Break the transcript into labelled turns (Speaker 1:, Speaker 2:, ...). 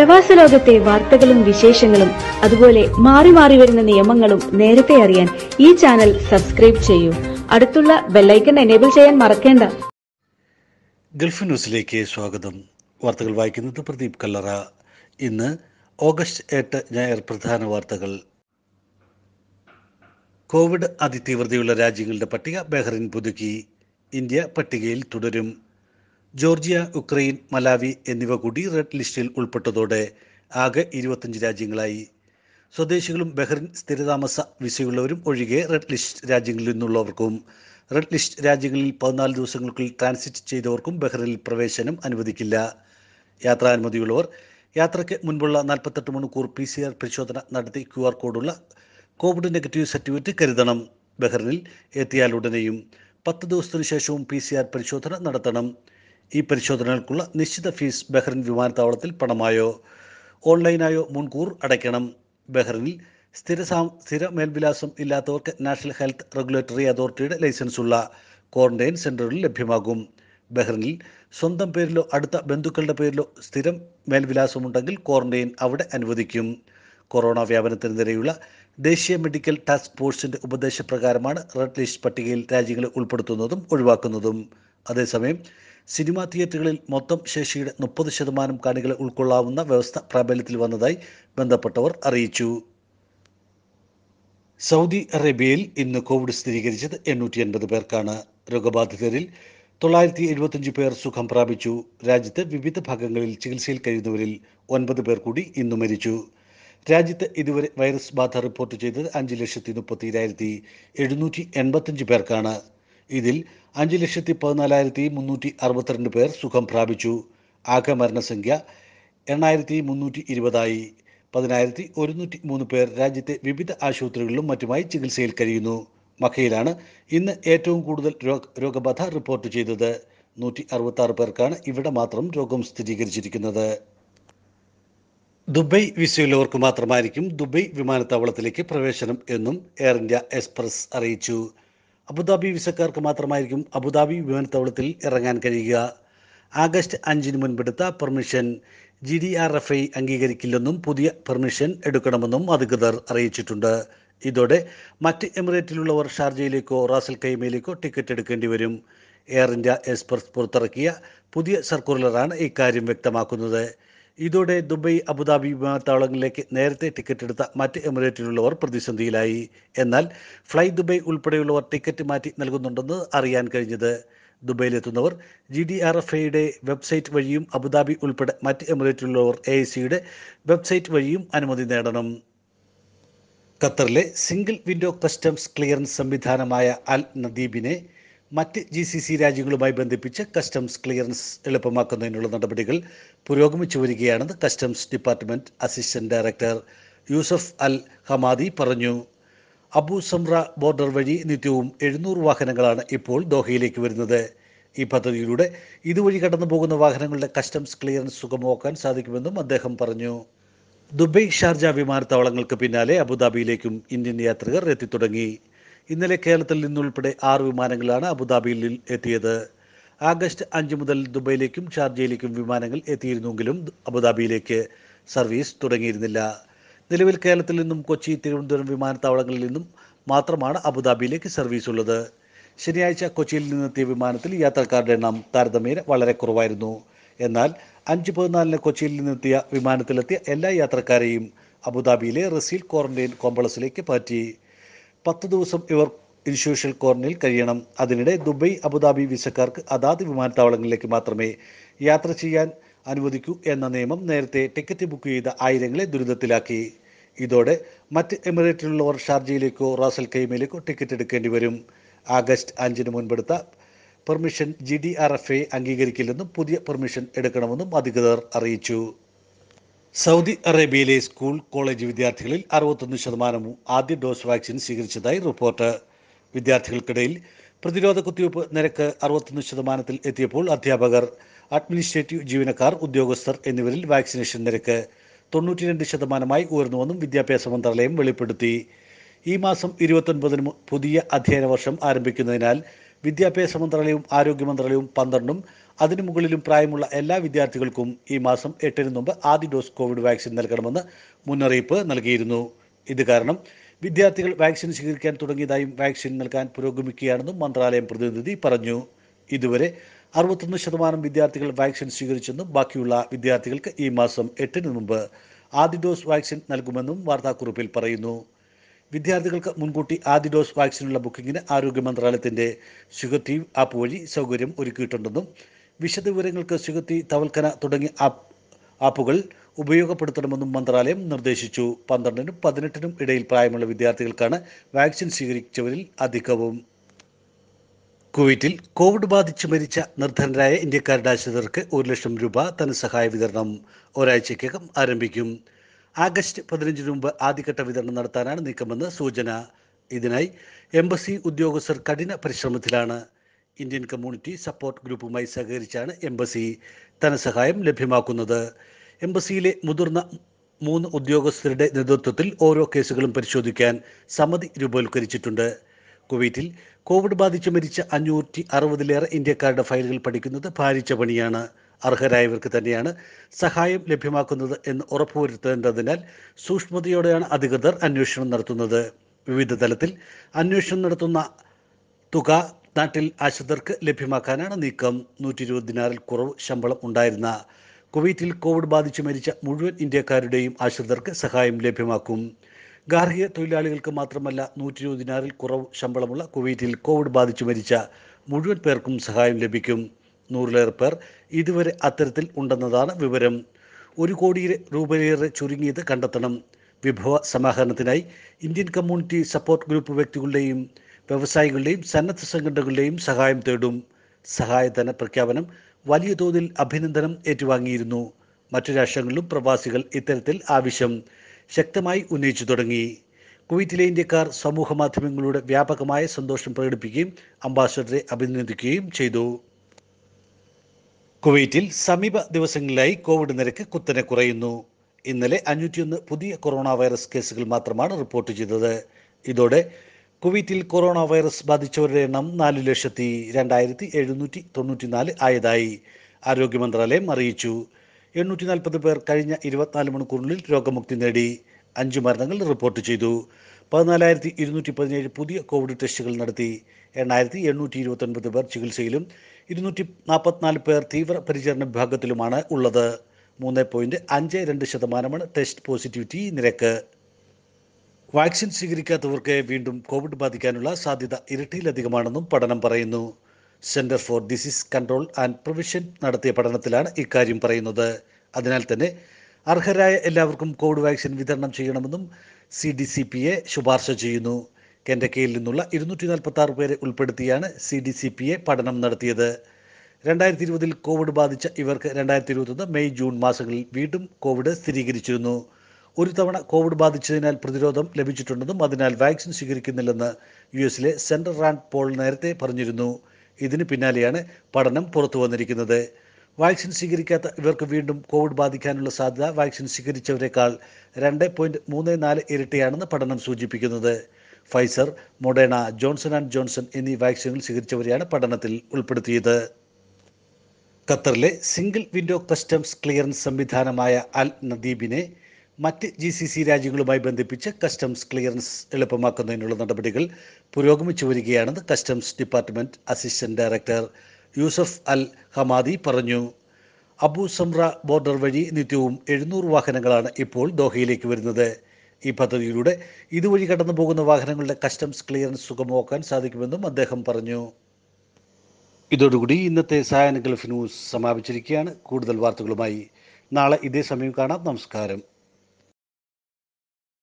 Speaker 1: പ്രവാസ ലോകത്തെ വാർത്തകളും വിശേഷങ്ങളും അതുപോലെ മാറി മാറി വരുന്ന നിയമങ്ങളും നേരത്തെ അറിയാൻ ഈ ചാനൽ സബ്സ്ക്രൈബ് ചെയ്യൂ അടുത്തുള്ള ബെല്ലൈക്കൺ എനേബിൾ ചെയ്യാൻ മറക്കേണ്ട ഗൾഫ് ന്യൂസിലേക്ക് സ്വാഗതം വാർത്തകൾ വായിക്കുന്നത് പ്രദീപ് കല്ലറ ഇന്ന് ഓഗസ്റ്റ് എട്ട് ഞായർ പ്രധാന വാർത്തകൾ കോവിഡ് അതിതീവ്രതയുള്ള രാജ്യങ്ങളുടെ പട്ടിക ബഹ്റിൻ പുതുക്കി ഇന്ത്യ പട്ടികയിൽ തുടരും ജോർജിയ ഉക്രൈൻ മലാവി എന്നിവ കൂടി റെഡ് ലിസ്റ്റിൽ ഉൾപ്പെട്ടതോടെ ആകെ ഇരുപത്തഞ്ച് രാജ്യങ്ങളായി സ്വദേശികളും ബഹ്റിൻ സ്ഥിരതാമസ വിസയുള്ളവരും ഒഴികെ റെഡ് ലിസ്റ്റ് രാജ്യങ്ങളിൽ നിന്നുള്ളവർക്കും റെഡ് ലിസ്റ്റ് രാജ്യങ്ങളിൽ പതിനാല് ദിവസങ്ങൾക്കുള്ളിൽ ട്രാൻസിറ്റ് ചെയ്തവർക്കും ബഹ്റിനിൽ പ്രവേശനം അനുവദിക്കില്ല യാത്രാനുമതിയുള്ളവർ യാത്രയ്ക്ക് മുൻപുള്ള നാൽപ്പത്തെട്ട് മണിക്കൂർ പി സി ആർ പരിശോധന നടത്തി ക്യു ആർ കോഡുള്ള കോവിഡ് നെഗറ്റീവ് സർട്ടിഫിക്കറ്റ് കരുതണം ബഹ്റിനിൽ എത്തിയാലുടനെയും പത്ത് ദിവസത്തിനു ശേഷവും പി സി ആർ പരിശോധന നടത്തണം ഈ പരിശോധനകൾക്കുള്ള നിശ്ചിത ഫീസ് ബഹ്റിൻ വിമാനത്താവളത്തിൽ പണമായോ ഓൺലൈനായോ മുൻകൂർ അടയ്ക്കണം ബഹ്റിനിൽ സ്ഥിര സാ സ്ഥിര മേൽവിലാസം ഇല്ലാത്തവർക്ക് നാഷണൽ ഹെൽത്ത് റെഗുലേറ്ററി അതോറിറ്റിയുടെ ലൈസൻസുള്ള ക്വാറന്റൈൻ സെൻ്ററിൽ ലഭ്യമാകും ബഹ്റിനിൽ സ്വന്തം പേരിലോ അടുത്ത ബന്ധുക്കളുടെ പേരിലോ സ്ഥിരം മേൽവിലാസമുണ്ടെങ്കിൽ ക്വാറന്റൈൻ അവിടെ അനുവദിക്കും കൊറോണ വ്യാപനത്തിനെതിരെയുള്ള ദേശീയ മെഡിക്കൽ ടാസ്ക് ഫോഴ്സിന്റെ ഉപദേശപ്രകാരമാണ് റെഡ് ലിസ്റ്റ് പട്ടികയിൽ രാജ്യങ്ങളെ ഉൾപ്പെടുത്തുന്നതും ഒഴിവാക്കുന്നതും അതേസമയം സിനിമാ തിയേറ്ററുകളിൽ മൊത്തം ശേഷിയുടെ മുപ്പത് ശതമാനം കാണികളെ ഉൾക്കൊള്ളാവുന്ന വ്യവസ്ഥ പ്രാബല്യത്തിൽ വന്നതായി ബന്ധപ്പെട്ടവർ അറിയിച്ചു സൗദി അറേബ്യയിൽ ഇന്ന് കോവിഡ് സ്ഥിരീകരിച്ചത് എണ്ണൂറ്റി എൺപത് പേർക്കാണ് രോഗബാധിതരിൽ തൊള്ളായിരത്തി എഴുപത്തിയഞ്ച് പേർ സുഖം പ്രാപിച്ചു രാജ്യത്തെ വിവിധ ഭാഗങ്ങളിൽ ചികിത്സയിൽ കഴിയുന്നവരിൽ ഒൻപത് പേർ കൂടി ഇന്ന് മരിച്ചു രാജ്യത്ത് ഇതുവരെ വൈറസ് ബാധ റിപ്പോർട്ട് ചെയ്തത് അഞ്ച് ലക്ഷത്തി മുപ്പത്തി പേർക്കാണ് ഇതിൽ അഞ്ച് ലക്ഷത്തി പതിനാലായിരത്തി മുന്നൂറ്റി അറുപത്തിരണ്ട് പേർ സുഖം പ്രാപിച്ചു ആകെ മരണസംഖ്യ എണ്ണായിരത്തി മുന്നൂറ്റി ഇരുപതായി പതിനായിരത്തി ഒരുന്നൂറ്റി മൂന്ന് പേർ രാജ്യത്തെ വിവിധ ആശുപത്രികളിലും മറ്റുമായി ചികിത്സയിൽ കഴിയുന്നു മക്കയിലാണ് ഇന്ന് ഏറ്റവും കൂടുതൽ രോഗബാധ റിപ്പോർട്ട് ചെയ്തത് നൂറ്റി അറുപത്തി പേർക്കാണ് ഇവിടെ മാത്രം രോഗം സ്ഥിരീകരിച്ചിരിക്കുന്നത് ദുബൈ വിസയുള്ളവർക്ക് മാത്രമായിരിക്കും ദുബൈ വിമാനത്താവളത്തിലേക്ക് പ്രവേശനം എന്നും എയർ ഇന്ത്യ എക്സ്പ്രസ് അറിയിച്ചു അബുദാബി വിസക്കാർക്ക് മാത്രമായിരിക്കും അബുദാബി വിമാനത്താവളത്തിൽ ഇറങ്ങാൻ കഴിയുക ആഗസ്റ്റ് അഞ്ചിന് മുൻപെടുത്ത permission G D R F I അംഗീകരിക്കില്ലെന്നും പുതിയ പെർമിഷൻ എടുക്കണമെന്നും അധികൃതർ അറിയിച്ചിട്ടുണ്ട് ഇതോടെ മറ്റ് എമിറേറ്റിലുള്ളവർ ഷാർജയിലേക്കോ റാസൽ കൈമയിലേക്കോ ടിക്കറ്റ് എടുക്കേണ്ടി വരും എയർ ഇന്ത്യ എക്സ്പ്രസ് പുറത്തിറക്കിയ പുതിയ സർക്കുലറാണ് ഇക്കാര്യം വ്യക്തമാക്കുന്നത് ഇതോടെ ദുബൈ അബുദാബി വിമാനത്താവളങ്ങളിലേക്ക് നേരത്തെ ടിക്കറ്റ് എടുത്ത മറ്റ് എമിറേറ്റിലുള്ളവർ പ്രതിസന്ധിയിലായി എന്നാൽ ഫ്ലൈ ദുബൈ ഉൾപ്പെടെയുള്ളവർ ടിക്കറ്റ് മാറ്റി നൽകുന്നുണ്ടെന്ന് അറിയാൻ കഴിഞ്ഞത് ദുബൈയിലെത്തുന്നവർ ജി ഡി ആർ എഫ് ഐയുടെ വെബ്സൈറ്റ് വഴിയും അബുദാബി ഉൾപ്പെടെ മറ്റ് എമിറേറ്റിലുള്ളവർ എ ഐ സിയുടെ വെബ്സൈറ്റ് വഴിയും അനുമതി നേടണം ഖത്തറിലെ സിംഗിൾ വിൻഡോ കസ്റ്റംസ് ക്ലിയറൻസ് സംവിധാനമായ അൽ നദീബിനെ മറ്റ് ജി സി സി രാജ്യങ്ങളുമായി ബന്ധിപ്പിച്ച് കസ്റ്റംസ് ക്ലിയറൻസ് എളുപ്പമാക്കുന്നതിനുള്ള നടപടികൾ പുരോഗമിച്ചു വരികയാണെന്ന് customs department assistant director Yusuf al Hamadi പറഞ്ഞു അബു സംറ ബോർഡർ വഴി നിത്യവും എഴുന്നൂറ് വാഹനങ്ങളാണ് ഇപ്പോൾ ദോഹയിലേക്ക് വരുന്നത് ഈ പദ്ധതിയിലൂടെ ഇതുവഴി കടന്നു പോകുന്ന വാഹനങ്ങളുടെ കസ്റ്റംസ് ക്ലിയറൻസ് സുഗമമാക്കാൻ സാധിക്കുമെന്നും അദ്ദേഹം പറഞ്ഞു ദുബൈ ഷാർജ വിമാനത്താവളങ്ങൾക്ക് പിന്നാലെ അബുദാബിയിലേക്കും ഇന്ത്യൻ യാത്രികർ എത്തിത്തുടങ്ങി ഇന്നലെ കേരളത്തിൽ നിന്നുൾപ്പെടെ ആറ് വിമാനങ്ങളാണ് അബുദാബിയിൽ എത്തിയത് ആഗസ്റ്റ് അഞ്ച് മുതൽ ദുബൈയിലേക്കും ഷാർജയിലേക്കും വിമാനങ്ങൾ എത്തിയിരുന്നുവെങ്കിലും അബുദാബിയിലേക്ക് സർവീസ് തുടങ്ങിയിരുന്നില്ല നിലവിൽ കേരളത്തിൽ നിന്നും കൊച്ചി തിരുവനന്തപുരം വിമാനത്താവളങ്ങളിൽ നിന്നും മാത്രമാണ് അബുദാബിയിലേക്ക് സർവീസ് ഉള്ളത് ശനിയാഴ്ച കൊച്ചിയിൽ നിന്നെത്തിയ വിമാനത്തിൽ യാത്രക്കാരുടെ എണ്ണം താരതമ്യേന വളരെ കുറവായിരുന്നു എന്നാൽ അഞ്ച് പതിനാലിന് കൊച്ചിയിൽ നിന്നെത്തിയ വിമാനത്തിലെത്തിയ എല്ലാ യാത്രക്കാരെയും അബുദാബിയിലെ റസീൽ ക്വാറന്റൈൻ കോംപ്ലക്സിലേക്ക് മാറ്റി പത്ത് ദിവസം ഇവർ ഇൻസ്റ്റിറ്റ്യൂഷൽ കോർണിൽ കഴിയണം അതിനിടെ ദുബൈ അബുദാബി വിസക്കാർക്ക് അതാത് വിമാനത്താവളങ്ങളിലേക്ക് മാത്രമേ യാത്ര ചെയ്യാൻ അനുവദിക്കൂ എന്ന നിയമം നേരത്തെ ടിക്കറ്റ് ബുക്ക് ചെയ്ത ആയിരങ്ങളെ ദുരിതത്തിലാക്കി ഇതോടെ മറ്റ് എമിറേറ്റിലുള്ളവർ ഷാർജയിലേക്കോ റാസൽ കൈമയിലേക്കോ ടിക്കറ്റ് എടുക്കേണ്ടി വരും ആഗസ്റ്റ് അഞ്ചിന് മുൻപെടുത്ത permission G D R F A അംഗീകരിക്കില്ലെന്നും പുതിയ പെർമിഷൻ എടുക്കണമെന്നും അധികൃതർ അറിയിച്ചു സൗദി അറേബ്യയിലെ സ്കൂൾ കോളേജ് വിദ്യാർത്ഥികളിൽ അറുപത്തൊന്ന് ശതമാനവും ആദ്യ ഡോസ് വാക്സിൻ സ്വീകരിച്ചതായി റിപ്പോർട്ട് വിദ്യാർത്ഥികൾക്കിടയിൽ പ്രതിരോധ കുത്തിവയ്പ് നിരക്ക് അറുപത്തൊന്ന് ശതമാനത്തിൽ എത്തിയപ്പോൾ അധ്യാപകർ അഡ്മിനിസ്ട്രേറ്റീവ് ജീവനക്കാർ ഉദ്യോഗസ്ഥർ എന്നിവരിൽ വാക്സിനേഷൻ നിരക്ക് തൊണ്ണൂറ്റിരണ്ട് ശതമാനമായി ഉയർന്നുവെന്നും വിദ്യാഭ്യാസ മന്ത്രാലയം വെളിപ്പെടുത്തി ഈ മാസം ഇരുപത്തൊൻപതിന് പുതിയ അധ്യയന വർഷം ആരംഭിക്കുന്നതിനാൽ വിദ്യാഭ്യാസ മന്ത്രാലയവും ആരോഗ്യ മന്ത്രാലയവും പന്ത്രണ്ടും അതിനു മുകളിലും പ്രായമുള്ള എല്ലാ വിദ്യാർത്ഥികൾക്കും ഈ മാസം എട്ടിന് മുമ്പ് ആദ്യ ഡോസ് കോവിഡ് വാക്സിൻ നൽകണമെന്ന് മുന്നറിയിപ്പ് നൽകിയിരുന്നു ഇത് കാരണം വിദ്യാർത്ഥികൾ വാക്സിൻ സ്വീകരിക്കാൻ തുടങ്ങിയതായും വാക്സിൻ നൽകാൻ പുരോഗമിക്കുകയാണെന്നും മന്ത്രാലയം പ്രതിനിധി പറഞ്ഞു ഇതുവരെ അറുപത്തൊന്ന് ശതമാനം വിദ്യാർത്ഥികൾ വാക്സിൻ സ്വീകരിച്ചെന്നും ബാക്കിയുള്ള വിദ്യാർത്ഥികൾക്ക് ഈ മാസം എട്ടിന് മുമ്പ് ആദ്യ ഡോസ് വാക്സിൻ നൽകുമെന്നും വാർത്താക്കുറിപ്പിൽ പറയുന്നു വിദ്യാർത്ഥികൾക്ക് മുൻകൂട്ടി ആദ്യ ഡോസ് വാക്സിനുള്ള ബുക്കിംഗിന് ആരോഗ്യ മന്ത്രാലയത്തിൻ്റെ സുഗത്തീവ് ആപ്പ് വഴി സൗകര്യം ഒരുക്കിയിട്ടുണ്ടെന്നും വിശദവിവരങ്ങൾക്ക് സുഗത്തി തവൽക്കന തുടങ്ങിയ ആപ്പ് ആപ്പുകൾ ഉപയോഗപ്പെടുത്തണമെന്നും മന്ത്രാലയം നിർദ്ദേശിച്ചു പന്ത്രണ്ടിനും പതിനെട്ടിനും ഇടയിൽ പ്രായമുള്ള വിദ്യാർത്ഥികൾക്കാണ് വാക്സിൻ സ്വീകരിച്ചവരിൽ അധികവും കുവൈറ്റിൽ കോവിഡ് ബാധിച്ച് മരിച്ച നിർദ്ധനരായ ഇന്ത്യക്കാരുടെ ആശ്രിതർക്ക് ഒരു ലക്ഷം രൂപ ധനസഹായ വിതരണം ഒരാഴ്ചയ്ക്കകം ആരംഭിക്കും ആഗസ്റ്റ് പതിനഞ്ചിന് മുമ്പ് ആദ്യഘട്ട വിതരണം നടത്താനാണ് നീക്കമെന്ന് സൂചന ഇതിനായി എംബസി ഉദ്യോഗസ്ഥർ കഠിന പരിശ്രമത്തിലാണ് ഇന്ത്യൻ കമ്മ്യൂണിറ്റി സപ്പോർട്ട് ഗ്രൂപ്പുമായി സഹകരിച്ചാണ് എംബസി ധനസഹായം ലഭ്യമാക്കുന്നത് എംബസിയിലെ മുതിർന്ന മൂന്ന് ഉദ്യോഗസ്ഥരുടെ നേതൃത്വത്തിൽ ഓരോ കേസുകളും പരിശോധിക്കാൻ സമിതി രൂപവൽക്കരിച്ചിട്ടുണ്ട് കുവൈറ്റിൽ കോവിഡ് ബാധിച്ച് മരിച്ച അഞ്ഞൂറ്റി അറുപതിലേറെ ഇന്ത്യക്കാരുടെ ഫയലുകൾ പഠിക്കുന്നത് ഭാരിച്ച പണിയാണ് അർഹരായവർക്ക് തന്നെയാണ് സഹായം ലഭ്യമാക്കുന്നത് എന്ന് ഉറപ്പുവരുത്തേണ്ടതിനാൽ സൂക്ഷ്മതയോടെയാണ് അധികൃതർ അന്വേഷണം നടത്തുന്നത് വിവിധ തലത്തിൽ അന്വേഷണം നടത്തുന്ന തുക നാട്ടിൽ ആശ്രിതർക്ക് ലഭ്യമാക്കാനാണ് നീക്കം നൂറ്റി ഇരുപത് ദിനാറിൽ കുറവ് ശമ്പളം ഉണ്ടായിരുന്ന കുവൈറ്റിൽ കോവിഡ് ബാധിച്ച് മരിച്ച മുഴുവൻ ഇന്ത്യക്കാരുടെയും ആശ്രിതർക്ക് സഹായം ലഭ്യമാക്കും ഗാർഹിക തൊഴിലാളികൾക്ക് മാത്രമല്ല നൂറ്റി ഇരുപത് ദിനാറിൽ കുറവ് ശമ്പളമുള്ള കുവൈറ്റിൽ കോവിഡ് ബാധിച്ച് മരിച്ച മുഴുവൻ പേർക്കും സഹായം ലഭിക്കും നൂറിലേറെ പേർ ഇതുവരെ അത്തരത്തിൽ ഉണ്ടെന്നതാണ് വിവരം ഒരു കോടി രൂപയിലേറെ ചുരുങ്ങിയത് കണ്ടെത്തണം വിഭവ സമാഹരണത്തിനായി ഇന്ത്യൻ കമ്മ്യൂണിറ്റി സപ്പോർട്ട് ഗ്രൂപ്പ് വ്യക്തികളുടെയും വ്യവസായികളുടെയും സന്നദ്ധ സംഘടനകളുടെയും സഹായം തേടും സഹായധന പ്രഖ്യാപനം വലിയ തോതിൽ അഭിനന്ദനം ഏറ്റുവാങ്ങിയിരുന്നു മറ്റു രാഷ്ട്രങ്ങളിലും പ്രവാസികൾ ഇത്തരത്തിൽ ആവശ്യം ശക്തമായി ഉന്നയിച്ചു തുടങ്ങി കുവൈറ്റിലെ ഇന്ത്യക്കാർ സമൂഹ മാധ്യമങ്ങളുടെ വ്യാപകമായ സന്തോഷം പ്രകടിപ്പിക്കുകയും അംബാസഡറെ അഭിനന്ദിക്കുകയും ചെയ്തു കുവൈറ്റിൽ സമീപ ദിവസങ്ങളിലായി കോവിഡ് നിരക്ക് കുത്തനെ കുറയുന്നു ഇന്നലെ അഞ്ഞൂറ്റിയൊന്ന് പുതിയ കൊറോണ വൈറസ് കേസുകൾ മാത്രമാണ് റിപ്പോർട്ട് ചെയ്തത് ഇതോടെ കുവൈറ്റിൽ കൊറോണ വൈറസ് ബാധിച്ചവരുടെ എണ്ണം നാല് ലക്ഷത്തി രണ്ടായിരത്തി എഴുന്നൂറ്റി തൊണ്ണൂറ്റി നാല് ആയതായി ആരോഗ്യ മന്ത്രാലയം അറിയിച്ചു എണ്ണൂറ്റി നാൽപ്പത് പേർ കഴിഞ്ഞ ഇരുപത്തിനാല് മണിക്കൂറിനുള്ളിൽ രോഗമുക്തി നേടി അഞ്ച് മരണങ്ങൾ റിപ്പോർട്ട് ചെയ്തു പതിനാലായിരത്തി ഇരുന്നൂറ്റി പതിനേഴ് പുതിയ കോവിഡ് ടെസ്റ്റുകൾ നടത്തി എണ്ണായിരത്തി എണ്ണൂറ്റി ഇരുപത്തൊൻപത് പേർ ചികിത്സയിലും ഇരുന്നൂറ്റി നാൽപ്പത്തിനാല് പേർ തീവ്ര പരിചരണ വിഭാഗത്തിലുമാണ് ഉള്ളത് മൂന്ന് പോയിൻറ്റ് അഞ്ച് രണ്ട് ശതമാനമാണ് ടെസ്റ്റ് പോസിറ്റിവിറ്റി നിരക്ക് വാക്സിൻ സ്വീകരിക്കാത്തവർക്ക് വീണ്ടും കോവിഡ് ബാധിക്കാനുള്ള സാധ്യത ഇരട്ടിയിലധികമാണെന്നും പഠനം പറയുന്നു centre for disease control and prevention നടത്തിയ പഠനത്തിലാണ് ഇക്കാര്യം പറയുന്നത് അതിനാൽ തന്നെ അർഹരായ എല്ലാവർക്കും കോവിഡ് വാക്സിൻ വിതരണം ചെയ്യണമെന്നും C D C P A ശുപാർശ ചെയ്യുന്നു കെൻഡക്കയിൽ നിന്നുള്ള ഇരുന്നൂറ്റി നാൽപ്പത്തി ആറ് പേരെ ഉൾപ്പെടുത്തിയാണ് C D C P A പഠനം നടത്തിയത് രണ്ടായിരത്തി ഇരുപതിൽ കോവിഡ് ബാധിച്ച ഇവർക്ക് രണ്ടായിരത്തി ഇരുപത്തൊന്ന് മെയ് ജൂൺ മാസങ്ങളിൽ വീണ്ടും കോവിഡ് സ്ഥിരീകരിച്ചിരുന്നു ഒരു തവണ കോവിഡ് ബാധിച്ചതിനാൽ പ്രതിരോധം ലഭിച്ചിട്ടുണ്ടെന്നും അതിനാൽ വാക്സിൻ സ്വീകരിക്കുന്നില്ലെന്ന് യു എസിലെ സെൻട്രൽ റാൻഡ് പോൾ നേരത്തെ പറഞ്ഞിരുന്നു ഇതിന് പിന്നാലെയാണ് പഠനം പുറത്തു വന്നിരിക്കുന്നത് വാക്സിൻ സ്വീകരിക്കാത്ത ഇവർക്ക് വീണ്ടും കോവിഡ് ബാധിക്കാനുള്ള സാധ്യത വാക്സിൻ സ്വീകരിച്ചവരെക്കാൾ രണ്ട് പോയിന്റ് മൂന്ന് നാല് ഇരട്ടിയാണെന്ന് പഠനം സൂചിപ്പിക്കുന്നത് Pfizer Moderna Johnson and Johnson എന്നീ വാക്സിനുകൾ സ്വീകരിച്ചവരെയാണ് പഠനത്തിൽ ഉൾപ്പെടുത്തിയത് ഖത്തറിലെ സിംഗിൾ വിൻഡോ കസ്റ്റംസ് ക്ലിയറൻസ് സംവിധാനമായ അൽ നദീബിനെ മറ്റ് ജി സി സി രാജ്യങ്ങളുമായി ബന്ധിപ്പിച്ച് കസ്റ്റംസ് ക്ലിയറൻസ് എളുപ്പമാക്കുന്നതിനുള്ള നടപടികൾ പുരോഗമിച്ചു വരികയാണെന്ന് customs department assistant director Yusuf al Hamadi പറഞ്ഞു അബു സംറ ബോർഡർ വഴി നിത്യവും എഴുന്നൂറ് വാഹനങ്ങളാണ് ഇപ്പോൾ ദോഹയിലേക്ക് വരുന്നത് ഈ പദ്ധതിയിലൂടെ ഇതുവഴി കടന്നു പോകുന്ന വാഹനങ്ങളുടെ കസ്റ്റംസ് ക്ലിയറൻസ് സുഗമമാക്കാൻ സാധിക്കുമെന്നും അദ്ദേഹം പറഞ്ഞു ഇതോടുകൂടി ഇന്നത്തെ സായന ഗൾഫ് ന്യൂസ് സമാപിച്ചിരിക്കുകയാണ് കൂടുതൽ വാർത്തകളുമായി നാളെ ഇതേ സമയം കാണാം നമസ്കാരം